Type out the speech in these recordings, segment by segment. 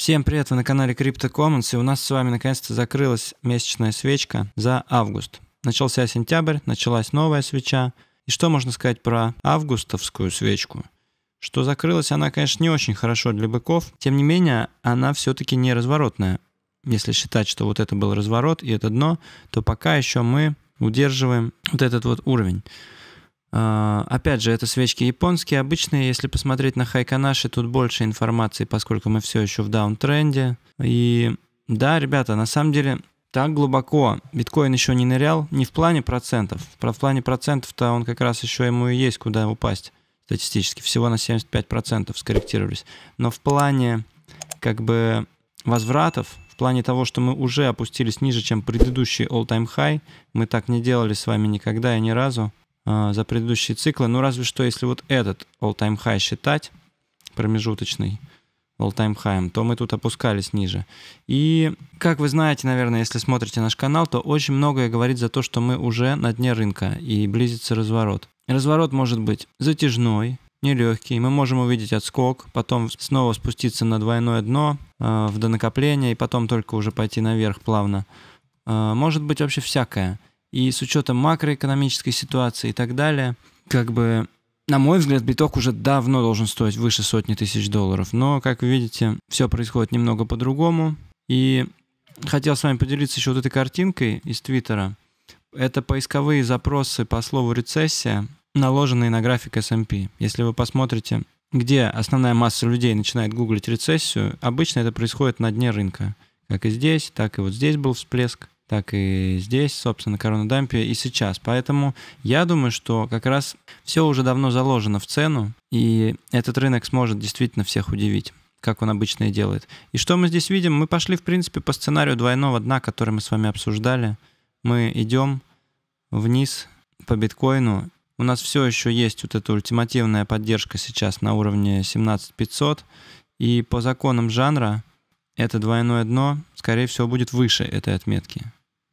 Всем привет, вы на канале Crypto Commons, и у нас с вами наконец-то закрылась месячная свечка за август. Начался сентябрь, началась новая свеча. И что можно сказать про августовскую свечку? Что закрылась она, конечно, не очень хорошо для быков, тем не менее, она все-таки не разворотная. Если считать, что вот это был разворот и это дно, то пока еще мы удерживаем вот этот вот уровень. А, опять же, это свечки японские, обычные. Если посмотреть на Хайканаши, тут больше информации, поскольку мы все еще в даунтренде. И да, ребята, на самом деле так глубоко биткоин еще не нырял, не в плане процентов. В плане процентов-то он как раз еще ему и есть куда упасть статистически. Всего на 75% скорректировались. Но в плане как бы возвратов, в плане того, что мы уже опустились ниже, чем предыдущий all-time high, мы так не делали с вами никогда и ни разу. Э, за предыдущие циклы. Ну, разве что, если вот этот all-time high считать, промежуточный all-time high, то мы тут опускались ниже. И, как вы знаете, наверное, если смотрите наш канал, то очень многое говорит за то, что мы уже на дне рынка и близится разворот. Разворот может быть затяжной, нелегкий. Мы можем увидеть отскок, потом снова спуститься на двойное дно э, в донакопление и потом только уже пойти наверх плавно. Э, может быть вообще всякое и с учетом макроэкономической ситуации и так далее, как бы, на мой взгляд, биток уже давно должен стоить выше сотни тысяч долларов. Но, как вы видите, все происходит немного по-другому. И хотел с вами поделиться еще вот этой картинкой из Твиттера. Это поисковые запросы по слову «рецессия», наложенные на график S&P. Если вы посмотрите, где основная масса людей начинает гуглить рецессию, обычно это происходит на дне рынка. Как и здесь, так и вот здесь был всплеск так и здесь, собственно, коронадампе и сейчас. Поэтому я думаю, что как раз все уже давно заложено в цену, и этот рынок сможет действительно всех удивить как он обычно и делает. И что мы здесь видим? Мы пошли, в принципе, по сценарию двойного дна, который мы с вами обсуждали. Мы идем вниз по биткоину. У нас все еще есть вот эта ультимативная поддержка сейчас на уровне 17500. И по законам жанра это двойное дно, скорее всего, будет выше этой отметки.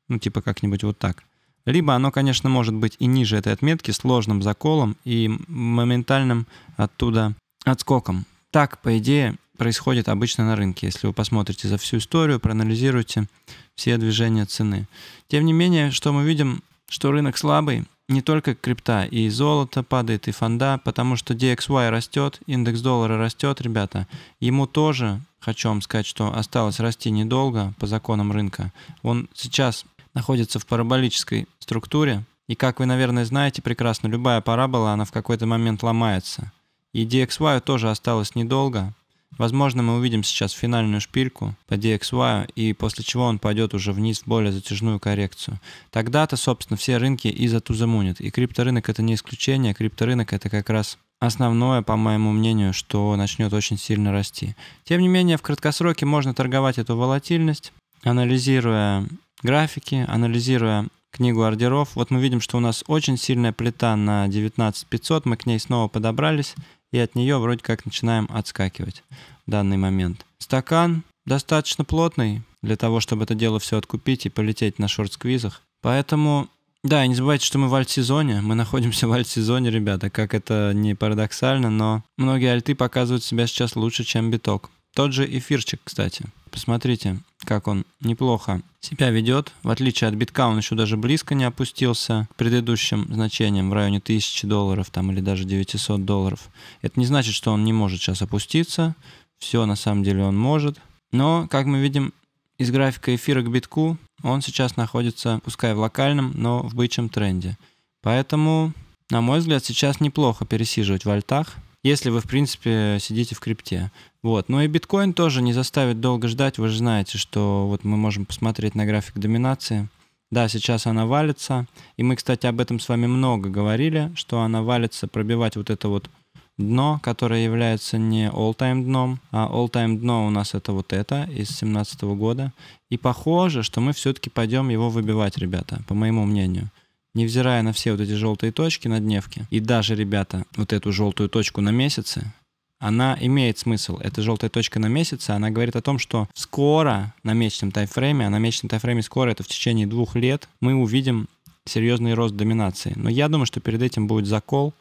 Ну, типа как-нибудь вот так. Либо оно, конечно, может быть и ниже этой отметки, сложным заколом и моментальным оттуда отскоком. Так, по идее, происходит обычно на рынке, если вы посмотрите за всю историю, проанализируете все движения цены. Тем не менее, что мы видим, что рынок слабый, не только крипта, и золото падает, и фонда, потому что DXY растет, индекс доллара растет, ребята. Ему тоже, хочу вам сказать, что осталось расти недолго по законам рынка. Он сейчас находится в параболической структуре, и как вы, наверное, знаете прекрасно, любая парабола, она в какой-то момент ломается. И DXY тоже осталось недолго. Возможно, мы увидим сейчас финальную шпильку по DXY, и после чего он пойдет уже вниз в более затяжную коррекцию. Тогда-то, собственно, все рынки и затузамунят. И крипторынок это не исключение, крипторынок это как раз основное, по моему мнению, что начнет очень сильно расти. Тем не менее, в краткосроке можно торговать эту волатильность, анализируя графики, анализируя книгу ордеров, вот мы видим, что у нас очень сильная плита на 19500, мы к ней снова подобрались, и от нее вроде как начинаем отскакивать в данный момент. Стакан достаточно плотный для того, чтобы это дело все откупить и полететь на шорт-сквизах. Поэтому, да, не забывайте, что мы в альт-сезоне. Мы находимся в альт-сезоне, ребята, как это не парадоксально, но многие альты показывают себя сейчас лучше, чем биток. Тот же эфирчик, кстати. Посмотрите, как он неплохо себя ведет. В отличие от битка, он еще даже близко не опустился к предыдущим значениям в районе 1000 долларов там, или даже 900 долларов. Это не значит, что он не может сейчас опуститься. Все на самом деле он может. Но, как мы видим из графика эфира к битку, он сейчас находится, пускай в локальном, но в бычьем тренде. Поэтому, на мой взгляд, сейчас неплохо пересиживать в альтах – если вы, в принципе, сидите в крипте. Вот. Но ну и биткоин тоже не заставит долго ждать. Вы же знаете, что вот мы можем посмотреть на график доминации. Да, сейчас она валится. И мы, кстати, об этом с вами много говорили, что она валится, пробивать вот это вот дно, которое является не all-time дном, а all-time дно у нас это вот это из 2017 года. И похоже, что мы все-таки пойдем его выбивать, ребята, по моему мнению невзирая на все вот эти желтые точки на дневке, и даже, ребята, вот эту желтую точку на месяце, она имеет смысл. Эта желтая точка на месяце, она говорит о том, что скоро на месячном таймфрейме, а на месячном таймфрейме скоро, это в течение двух лет, мы увидим серьезный рост доминации. Но я думаю, что перед этим будет закол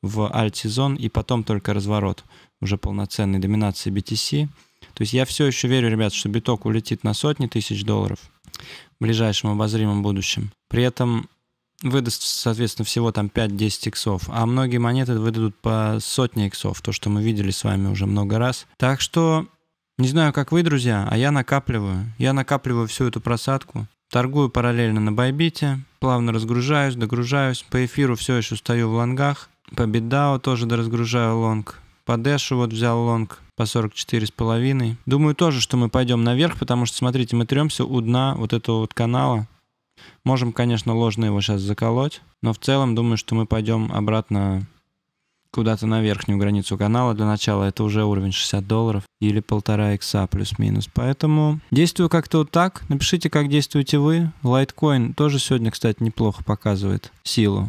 в альт-сезон и потом только разворот уже полноценной доминации BTC. То есть я все еще верю, ребят, что биток улетит на сотни тысяч долларов в ближайшем обозримом будущем. При этом выдаст, соответственно, всего там 5-10 иксов, а многие монеты выдадут по сотне иксов, то, что мы видели с вами уже много раз. Так что, не знаю, как вы, друзья, а я накапливаю. Я накапливаю всю эту просадку, торгую параллельно на Байбите, плавно разгружаюсь, догружаюсь, по эфиру все еще стою в лонгах, по битдау тоже доразгружаю лонг, по дэшу вот взял лонг по 44,5. Думаю тоже, что мы пойдем наверх, потому что, смотрите, мы трёмся у дна вот этого вот канала, Можем, конечно, ложно его сейчас заколоть, но в целом думаю, что мы пойдем обратно куда-то на верхнюю границу канала для начала. Это уже уровень 60 долларов или полтора икса плюс-минус. Поэтому действую как-то вот так. Напишите, как действуете вы. Лайткоин тоже сегодня, кстати, неплохо показывает силу.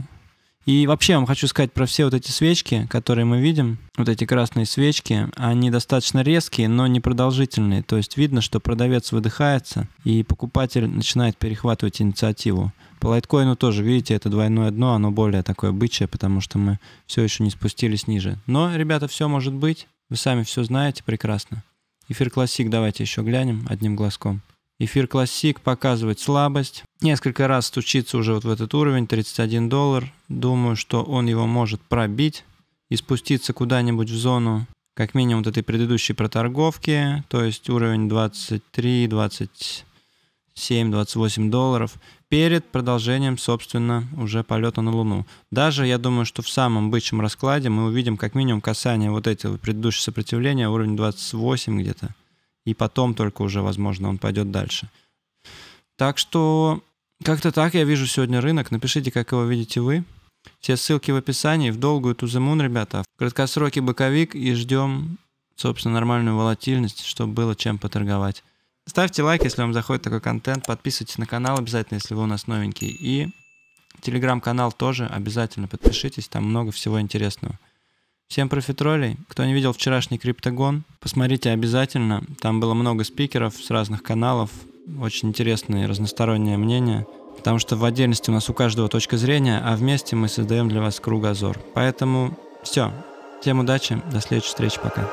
И вообще вам хочу сказать про все вот эти свечки, которые мы видим. Вот эти красные свечки, они достаточно резкие, но не продолжительные. То есть видно, что продавец выдыхается, и покупатель начинает перехватывать инициативу. По лайткоину тоже, видите, это двойное дно, оно более такое бычье, потому что мы все еще не спустились ниже. Но, ребята, все может быть. Вы сами все знаете прекрасно. Эфир классик давайте еще глянем одним глазком. Эфир Классик показывает слабость. Несколько раз стучится уже вот в этот уровень, 31 доллар. Думаю, что он его может пробить и спуститься куда-нибудь в зону как минимум вот этой предыдущей проторговки, то есть уровень 23, 27, 28 долларов перед продолжением, собственно, уже полета на Луну. Даже, я думаю, что в самом бычьем раскладе мы увидим как минимум касание вот этого предыдущего сопротивления, уровень 28 где-то и потом только уже, возможно, он пойдет дальше. Так что как-то так я вижу сегодня рынок. Напишите, как его видите вы. Все ссылки в описании. В долгую туземун, ребята. В краткосроке боковик и ждем, собственно, нормальную волатильность, чтобы было чем поторговать. Ставьте лайк, если вам заходит такой контент. Подписывайтесь на канал обязательно, если вы у нас новенький. И телеграм-канал тоже обязательно подпишитесь. Там много всего интересного. Всем профитролей. Кто не видел вчерашний криптогон, посмотрите обязательно. Там было много спикеров с разных каналов. Очень интересные разносторонние мнения. Потому что в отдельности у нас у каждого точка зрения, а вместе мы создаем для вас кругозор. Поэтому все. Всем удачи. До следующей встречи. Пока.